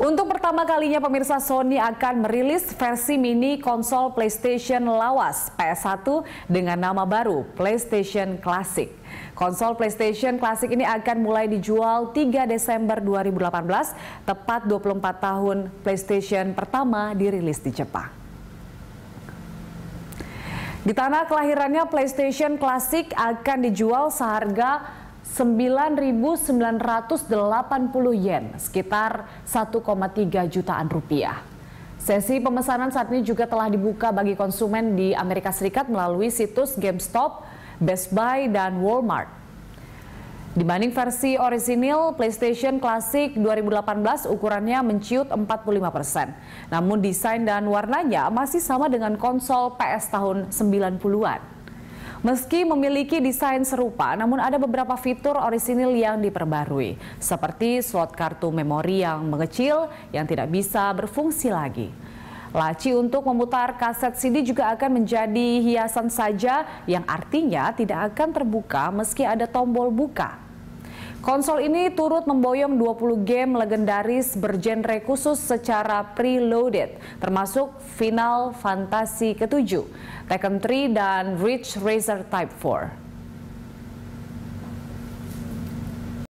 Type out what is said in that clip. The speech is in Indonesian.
Untuk pertama kalinya pemirsa Sony akan merilis versi mini konsol PlayStation lawas PS1 dengan nama baru PlayStation Classic. Konsol PlayStation Classic ini akan mulai dijual 3 Desember 2018, tepat 24 tahun PlayStation pertama dirilis di Jepang. Di tanah kelahirannya PlayStation Classic akan dijual seharga 9.980 yen, sekitar 1,3 jutaan rupiah. Sesi pemesanan saat ini juga telah dibuka bagi konsumen di Amerika Serikat melalui situs GameStop, Best Buy, dan Walmart. Dibanding versi orisinil, PlayStation Classic 2018 ukurannya menciut 45%. Namun desain dan warnanya masih sama dengan konsol PS tahun 90-an. Meski memiliki desain serupa, namun ada beberapa fitur orisinil yang diperbarui, seperti slot kartu memori yang mengecil yang tidak bisa berfungsi lagi. Laci untuk memutar kaset CD juga akan menjadi hiasan saja yang artinya tidak akan terbuka meski ada tombol buka. Konsol ini turut memboyong 20 game legendaris bergenre khusus secara preloaded, termasuk Final Fantasy ke-7, Tekken 3, dan Ridge Racer Type 4.